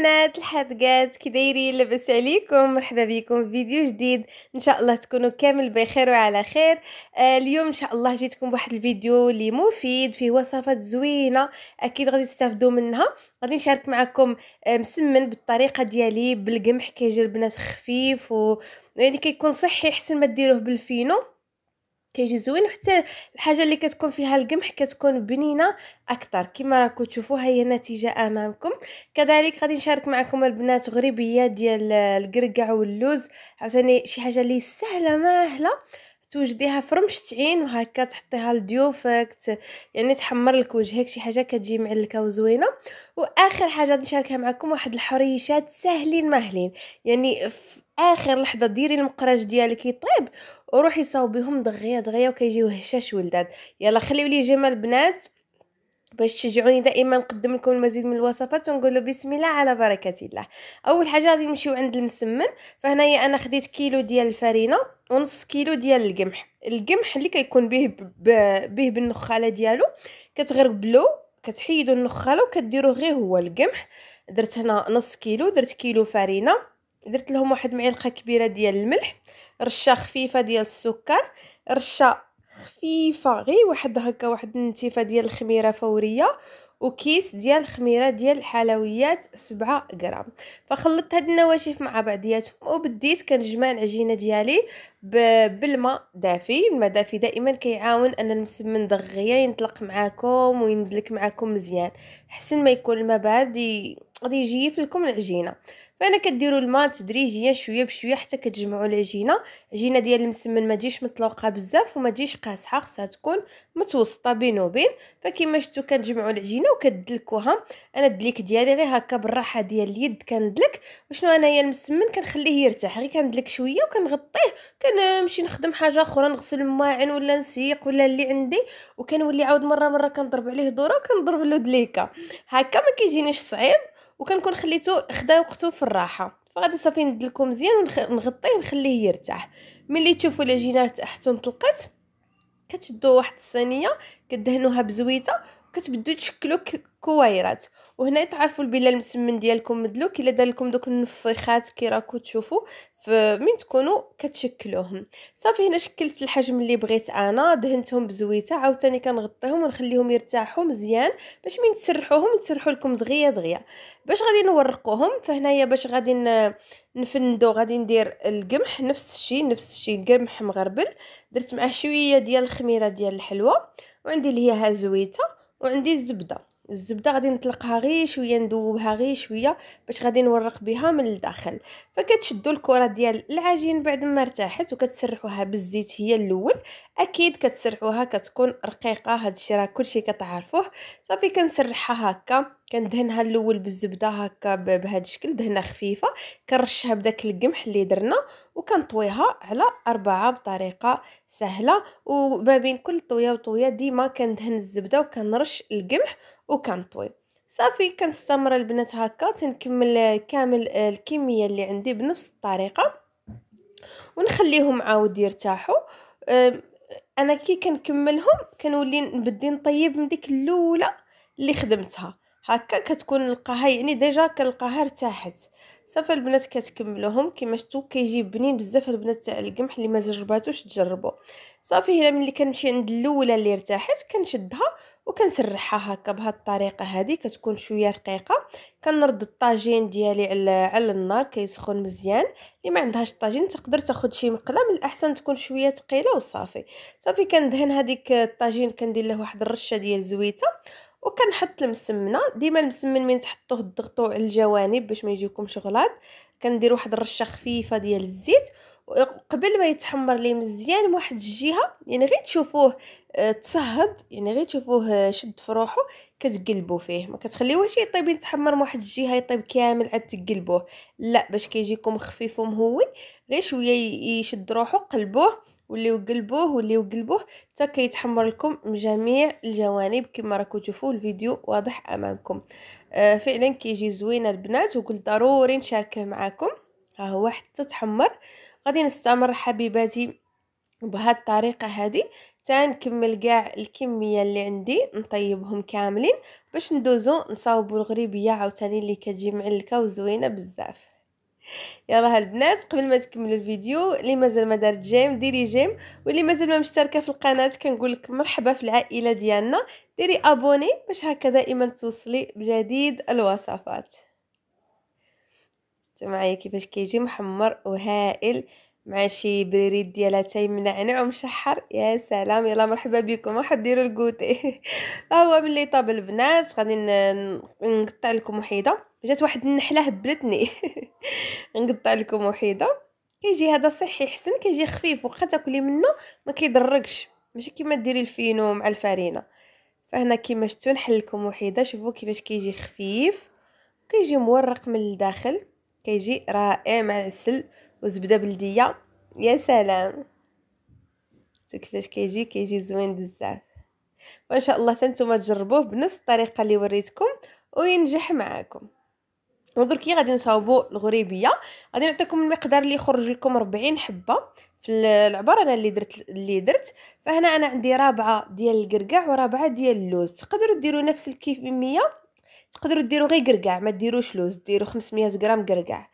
البنات الحدقات كي دايرين لاباس عليكم مرحبا بكم في فيديو جديد ان شاء الله تكونوا كامل بخير وعلى خير آه اليوم ان شاء الله جيتكم بواحد الفيديو اللي مفيد فيه وصفات زوينه اكيد غادي تستافدوا منها غادي نشارك معكم آه مسمن بالطريقه ديالي بالقمح كيجي البنات خفيف و يعني كيكون صحي احسن ما ديروه بالفينو كيجي زوين وحتى الحاجه اللي كتكون فيها القمح كتكون بنينه اكثر كما راكم تشوفوا هي النتيجه امامكم كذلك غادي نشارك معكم البنات غريبيه ديال القرقع واللوز عاوتاني شي حاجه اللي سهله ماهله توجديها في رمشة عين وهكا تحطيها لضيوفك يعني تحمر لك وجهك شي حاجه كتجي معلكه وزوينه واخر حاجه نشاركها معكم واحد الحريشات ساهلين ماهلين يعني اخر لحظه ديري المقراج ديالك يطيب وروحي صاوبيهم دغيا دغيا وكيجيو هشاش ولداد يلا خليو لي جمال بنات باش تشجعوني دائما نقدم لكم المزيد من الوصفات ونقول بسم الله على بركه الله اول حاجه غادي نمشيو عند المسمن فهنايا انا خديت كيلو ديال الفرينه ونص كيلو ديال القمح القمح اللي كيكون به به بالنخاله ديالو كتغربلو كتحيدوا النخاله وكديروه غير هو القمح درت هنا نص كيلو درت كيلو فرينه درت لهم واحد معلقه كبيره ديال الملح رشه خفيفه ديال السكر رشه خفيفه غير واحد هكا واحد النتيفه ديال الخميره فوريه وكيس ديال الخميره ديال الحلويات 7 غرام فخلطت هاد النواشف مع بعضياتهم وبديت كنجمع العجينه ديالي بالماء دافي الماء دافي دائما كيعاون ان المسمن دغيا ينطلق معاكم ويندلك معاكم مزيان حسن ما يكون الماء بارد غادي يجيف لكم العجينه فانا كديروا الماء تدريجيا شويه بشويه حتى كتجمعوا العجينه العجينه ديال المسمن ما تجيش مطلوقه بزاف وما تجيش قاسحه خصها تكون متوسطه بين وبين فكما شفتوا كنجمعوا العجينه وكدلكوها انا الدليك ديالي غير هكا بالراحه ديال اليد كندلك وشنو انايا المسمن كنخليه يرتاح غير كندلك شويه وكنغطيه كنمشي نخدم حاجه اخرى نغسل الماعن ولا نسيق ولا اللي عندي وكنولي عاود مره مره كنضرب عليه دوره وكنضرب له دليكه هكا ما كيجينيش صعيب وكنكون خليته خدا وقته في الراحه فغادي صافي ند لكم مزيان ونغطيه ونخليه يرتاح ملي تشوفوا العجينه تحت ونطلقت كتشدوا واحد الصينيه كدهنوها بزويته وكتبدو تشكلوا كوايرات وهنا تعرفوا البلا المسمن ديالكم مدلوك الا دار لكم دوك النفيخات كي راكو تشوفوا فمن تكونوا كتشكلوهم صافي هنا شكلت الحجم اللي بغيت انا دهنتهم بزويته عاوتاني كنغطيهم ونخليهم يرتاحوا مزيان باش من تسرحوهم تسرحوا لكم دغيا دغيا باش غادي نورقوهم فهنايا باش غادي نفندو غادي ندير القمح نفس الشيء نفس الشيء قمح مغربل درت معاه شويه ديال الخميره ديال الحلوه وعندي اللي هي زويته وعندي الزبده الزبده غادي نطلقها غير شويه ندوبها غير شويه باش غادي نورق بها من الداخل فكتشدوا الكره ديال العجين بعد ما ارتاحت وكتسرحوها بالزيت هي الاول اكيد كتسرحوها كتكون رقيقه هذا الشيء راه كلشي كتعرفوه صافي كنسرحها هكا كندهنها الاول بالزبده هكا بهذا الشكل دهنه خفيفه كنرشها بداك القمح اللي درنا وكنطويها على أربعة بطريقة سهلة وما بين كل طوية وطوية ديما كندهن الزبدة وكنرش القمح وكنطوي صافي كنستمر البنات هكا تنكمل كامل الكميه اللي عندي بنفس الطريقه ونخليهم عاود يرتاحوا انا كي كنكملهم كنولي نبدي نطيب من ديك الاولى اللي خدمتها هكا كتكون نلقاها يعني ديجا كنلقاها ارتاحت صافي البنات كتكملوهم كما شفتوا كيجي بنين بزاف البنات تاع القمح اللي ما جرباتوش تجربوا صافي هنا ملي كنمشي عند الاولى اللي ارتاحت كنشدها وكنسرحها هكا بهاد الطريقه هذه كتكون شويه رقيقه كنرد الطاجين ديالي على على النار كيسخن مزيان اللي ما عندهاش طاجين تقدر تاخد شي مقله من الاحسن تكون شويه ثقيله وصافي صافي كندهن هذيك الطاجين كندير له واحد الرشه ديال زويته وكنحط المسمنه ديما المسمن من تحطوه ضغطوه على الجوانب باش ما يجيكم غلاط كندير واحد الرشه خفيفه ديال الزيت قبل ما يتحمر لي مزيان من واحد الجهه يعني غير تشوفوه آه، تصهد يعني غير تشوفوه آه، شد في روحو كتقلبوا فيه ما كتخليوهش يطيب يتحمر من واحد الجهه يطيب كامل عاد تقلبوه لا باش كيجيكم خفيف ومهوي غير شويه يشد روحو قلبوه وليو قلبوه وليو قلبوه حتى كيتحمر لكم من جميع الجوانب كما راكم تشوفوا الفيديو واضح امامكم آه فعلا كيجي زوين البنات وقلت ضروري نشاركه معكم ها هو حتى تحمر غادي نستمر حبيباتي بهاد الطريقه هذه تنكمل كاع الكميه اللي عندي نطيبهم كاملين باش ندوزو نصاوبو الغريبيه عاوتاني اللي كتجي معلكه وزوينه بزاف يلا هالبنات قبل ما تكمل الفيديو اللي مازال ما دارت جيم ديري جيم واللي مازال ما مشتركه في القناه كنقول لك مرحبا في العائله ديالنا ديري ابوني باش هكا دائما توصلي بجديد الوصفات شفتوا معايا كيفاش كيجي محمر وهائل مع شي بريريت ديالها تاي منعنع ومشحر يا سلام يلا مرحبا بكم راح ديروا الكوتي ها هو ملي طاب البنات غادي نقطع لكم وحيده جات واحد النحله هبلتني نقطع لكم وحيده كيجي هذا صحي حسن كيجي خفيف وخا تاكلي منه ما كيضركش ماشي كيما ديري الفينو مع الفرينه فهنا كيما شفتوا نحل لكم وحيده شوفوا كيفاش كيجي خفيف كيجي مورق من الداخل كيجي رائع مع العسل وزبده بلديه يا سلام كيفاش كيجي كيجي زوين بزاف وان شاء الله تنتوما تجربوه بنفس الطريقه اللي وريتكم وينجح معاكم دركي غادي نصاوبو الغريبيه غادي نعطيكم المقدار اللي يخرج لكم 40 حبه في العبر انا اللي درت اللي درت فهنا انا عندي رابعه ديال القرقع ورابعه ديال اللوز تقدروا ديروا نفس الكميه تقدروا ديروا غير قرقع ما ديروش لوز ديروا 500 غرام قرقع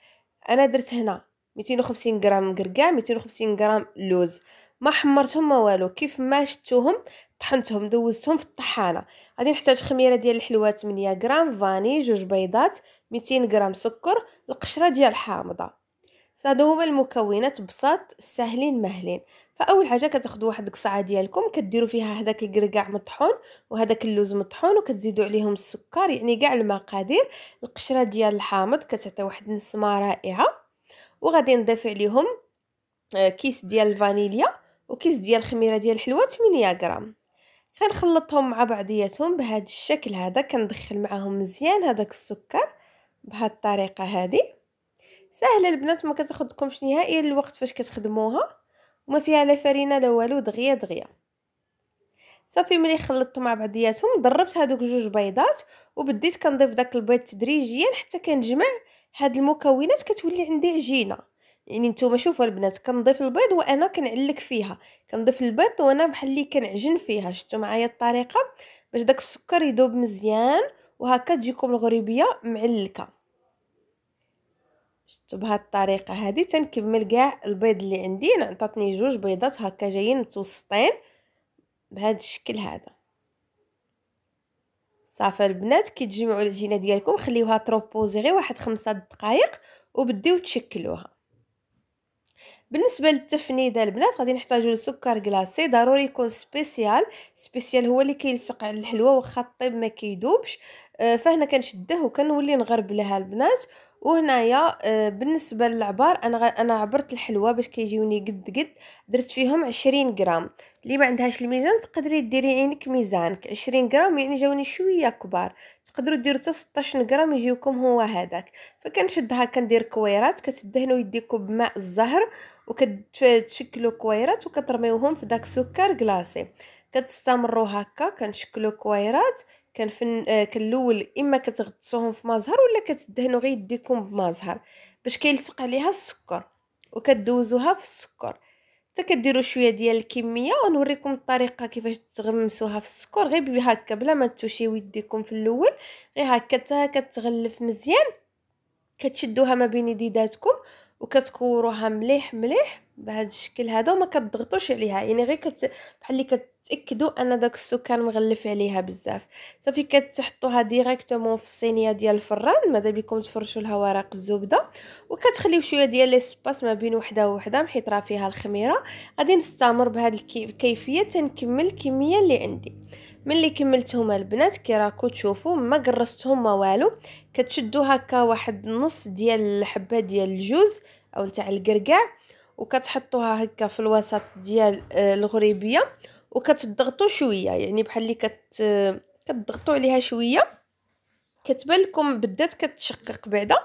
انا درت هنا 250 غرام قرقع 250 غرام لوز ما حمرتهم ما والو كيف ما شتوهم طحنتهم دوزتهم في الطحانه غادي نحتاج خميره ديال الحلوات 8 غرام فاني جوج بيضات 200 غرام سكر القشره ديال الحامضه فهادو هما المكونات بساط ساهلين مهلين فاول حاجه كتاخذوا واحد القصعه ديالكم كديروا فيها هذاك الكركاع مطحون وهذاك اللوز مطحون وكتزيدوا عليهم السكر يعني كاع المقادير القشره ديال الحامض كتعطي واحد النسمه رائعه وغادي نضيف عليهم آه، كيس ديال الفانيليا وكيس ديال الخميره ديال الحلوه 8 غرام كنخلطهم مع بعضياتهم بهذا الشكل هذا كندخل معاهم مزيان هذاك السكر بهذه الطريقه هذه سهله البنات ما كتاخذكمش نهائيا الوقت فاش كتخدموها وما فيها لا فرينه لا والو دغيا دغيا صافي ملي خلطتو مع بعضياتهم ضربت هذوك جوج بيضات وبديت كنضيف داك البيض تدريجيا حتى كنجمع هاد المكونات كتولي عندي عجينه يعني نتوما شوفوا البنات كنضيف البيض وانا كنعلك فيها كنضيف البيض وانا بحال اللي كنعجن فيها شفتوا معايا الطريقه باش داك السكر يذوب مزيان وهكا تجيكم الغريبيه معلكه شفتوا بهاد الطريقه هادي تنكمل كاع البيض اللي عندي انا عطاتني جوج بيضات هكا جايين متوسطين بهاد الشكل هذا صافي البنات كي تجمعوا العجينه ديالكم خليوها تروبوزي غير واحد خمسة دقائق وبديو تشكلوها بالنسبه للتفنيده البنات غادي نحتاجو سكر كلاصي ضروري يكون سبيسيال سبيسيال هو اللي كيلصق على الحلوه واخا الطيب ما كيدوبش آه، فهنا كنشده وكنولي نغربلها البنات وهنايا آه، بالنسبه للعبار انا انا عبرت الحلوه باش كيجيوني قد قد درت فيهم عشرين غرام اللي ما عندهاش الميزان تقدري ديري عينك ميزانك عشرين غرام يعني جاوني شويه كبار تقدروا ديروا حتى 16 غرام يجيوكم هو هذاك فكنشدها كندير كويرات كتدهنوا يديكم بماء الزهر وكتشكلوا كويرات وكترميوهم في داك سكر كلاصي كتستمروا هكا كنشكلوا كويرات كان فن آه كان الاول اما كتغطسوهم في مزهر ولا كتدهنوا غير يديكم بمزهر باش كيلصق عليها السكر وكدوزوها في السكر حتى كديروا شويه ديال الكميه ونوريكم الطريقه كيفاش تغمسوها في السكر غير بهكا بلا ما تشيو يديكم في الاول غير هكا حتى كتغلف مزيان كتشدوها ما بين يديداتكم وكتكوروها مليح مليح بهذا الشكل هذا وما كتضغطوش عليها يعني غير كت... بحال اللي كتاكدوا ان داك السكر مغلف عليها بزاف صافي كتحطوها ديريكتومون في الصينيه ديال الفران ماذا بكم تفرشوا لها ورق الزبده وكتخليو شويه ديال ليسباس ما بين وحده وحده حيت راه فيها الخميره غادي نستمر بهذه الكيفيه تنكمل الكميه اللي عندي ملي كملتهما البنات كي راكو تشوفوا ما قرستهم ما والو كتشدوا هكا واحد نص ديال الحبه ديال الجوز او نتاع القرقع وكتحطوها هكا في الوسط ديال آه، الغريبيه وكتضغطوا شويه يعني بحال اللي كت آه، كتضغطوا عليها شويه كتبان لكم بدات كتشقق بعدا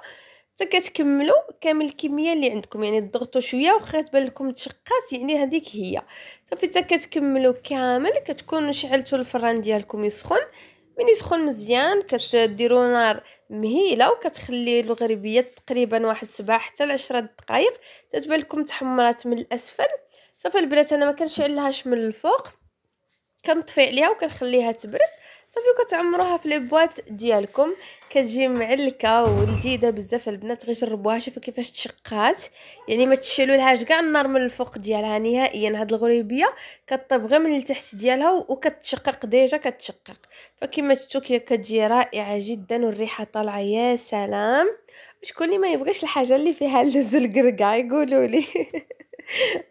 حتى كتكملوا كامل الكميه اللي عندكم يعني ضغطوا شويه وخا تبان لكم تشقات يعني هذيك هي صافي حتى كتكملوا كامل كتكونوا شعلتوا الفران ديالكم يسخن من يسخن مزيان كتديروا نار مهيله وكتخلي الغربيه تقريبا واحد سبعة حتى 10 دقائق تتبان لكم تحمرات من الاسفل صافي البنات انا ما كنشعلهاش من الفوق كنطفي عليها وكنخليها تبرد صافي كتعمروها في البواط ديالكم كتجي معلكه ولذيذه بزاف البنات غيجربوها جربوها شوفوا كيفاش تشقات يعني ما تشيلوا لهاش كاع النار من الفوق ديالها نهائيا هاد الغريبيه كطيب غير من التحت ديالها وكتشقق ديجا كتشقق فكما شفتوا كي كتجي رائعه جدا والريحه طالعه يا سلام شكون اللي ما يبغيش الحاجه اللي فيها اللوز القرقع يقولوا لي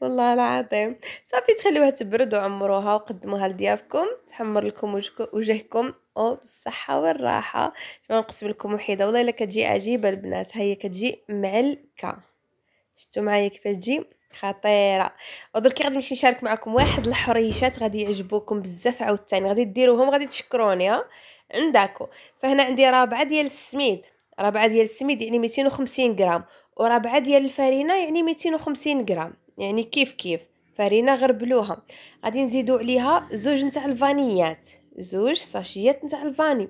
والله العظيم صافي تخليوها تبرد وعمروها وقدموها لضيافكم تحمر لكم وجهكم او بالصحه والراحه شنو نقسم لكم وحيده والله الا كتجي عجيبه البنات هي كتجي معلكه شفتوا معايا كيفاش تجي خطيره ودرك غادي نمشي نشارك معكم واحد الحريشات غادي يعجبوكم بزاف عاوتاني غادي ديروهم غادي تشكروني ها عندكم فهنا عندي رابعه ديال السميد رابعه ديال السميد يعني 250 غرام وربعة ديال الفرينه يعني 250 غرام يعني كيف كيف فرينه غربلوها غادي نزيدو عليها زوج نتاع الفانيات زوج ساشيات نتاع الفاني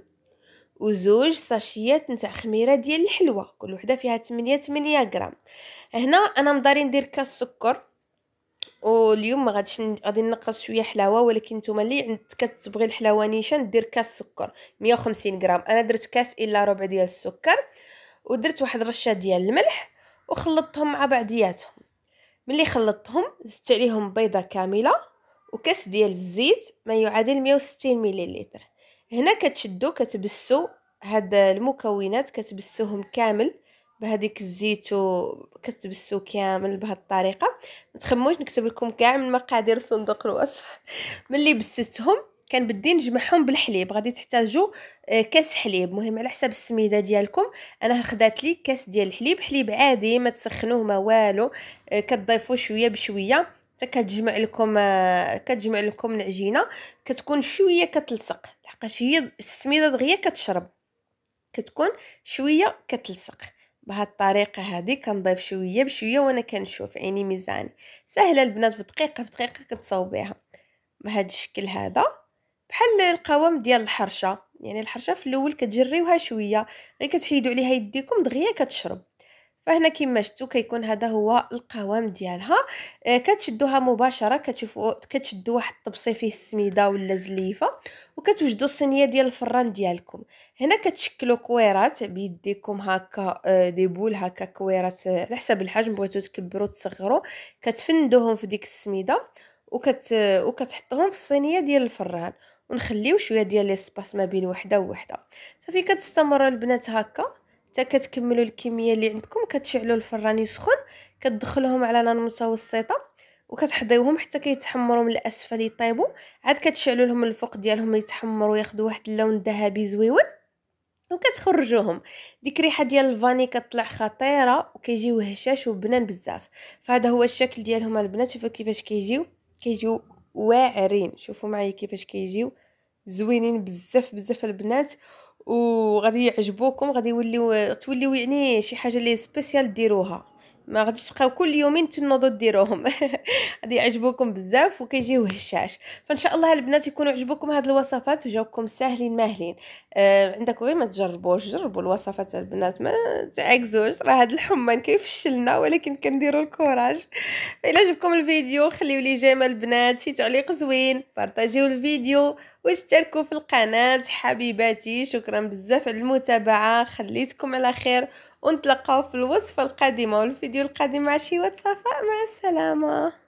وزوج ساشيات نتاع خميره ديال الحلوى كل وحده فيها 8 8 غرام هنا انا مضاري ندير كاس سكر واليوم ما غاديش غادي نقص شويه حلاوه ولكن نتوما اللي كتبغي الحلاوه نيشان دير كاس سكر 150 غرام انا درت كاس الا ربع ديال السكر ودرت واحد رشه ديال الملح وخلطتهم مع بعضياتهم ملي خلطتهم زدت عليهم بيضه كامله وكاس ديال الزيت ما يعادل 160 مليلتر هنا كتشدو كتبسو هاد المكونات كتبسوهم كامل بهذيك الزيت وكتبسو كامل بهاد الطريقه ما تخموش نكتب لكم كاع من مقادير صندوق الوصف ملي بسستهم كان بدي نجمعهم بالحليب غادي تحتاجوا آه، كاس حليب مهم على حسب السميده ديالكم انا خدات لي كاس ديال الحليب حليب عادي ما تسخنوه ما والو آه، كتضيفوا شويه بشويه حتى كتجمع لكم آه، كتجمع لكم العجينه كتكون شويه كتلصق لحقاش هي السميده دغيا كتشرب كتكون شويه كتلصق بهاد الطريقه هذه كنضيف شويه بشويه وانا كنشوف عيني ميزاني سهله البنات في دقيقه في دقيقه كتصاوبيها بهذا الشكل هذا بحال القوام ديال الحرشه يعني الحرشه في الاول كتجريوها شويه غير كتحيدوا عليها يديكم دغيا كتشرب فهنا كما شفتوا كيكون هذا هو القوام ديالها آه كتشدوها مباشره كتشوفوا كتشدوا واحد الطبسي فيه السميده ولا زليفه وكتوجدوا الصينيه ديال الفران ديالكم هنا كتشكلوا كويرات بيديكم هكا آه دي بول هكا كويرات آه على حسب الحجم بغيتو تكبروا تصغروا كتفندوهم في ديك السميده وكت آه، وكتحطوهم في الصينيه ديال الفران ونخليو شويه ديال ليسباس ما بين وحده ووحده صافي كتستمر البنات هكا حتى كتكملوا الكميه اللي عندكم كتشعلوا الفران يسخن كتدخلوهم على نار متوسطه وكتحضيوهم حتى كيتحمروا من الاسفل يطيبوا عاد كتشعلوا لهم الفوق ديالهم يتحمروا ياخذوا واحد اللون ذهبي زويون وكتخرجوهم ديك الريحه ديال الفاني كطلع خطيره وكيجيو هشاش وبنان بزاف فهذا هو الشكل ديالهم البنات شوفوا كيفاش كيجيو كيجيو واعرين شوفوا معايا كيفاش كيجيو زوينين بزاف بزاف البنات وغادي يعجبوكم غادي يوليو توليو يعني شي حاجه اللي سبيسيال ديروها ما غاديش تبقاو كل يومين تنوضوا ديروهم غادي يعجبوكم بزاف وكيجيو هشاش فان شاء الله البنات يكونوا عجبوكم هاد الوصفات وجاوكم ساهلين ماهلين آه عندك غير ما تجربوش جربوا الوصفات البنات ما تعكزوش راه هاد الحمان كيفشلنا ولكن كنديروا الكوراج الا عجبكم الفيديو خليو لي جيم البنات شي تعليق زوين بارطاجيو الفيديو واشتركوا في القناه حبيباتي شكرا بزاف على المتابعه خليتكم على خير ونتلقاو في الوصفة القادمة والفيديو القادم مع شي صفاء مع السلامة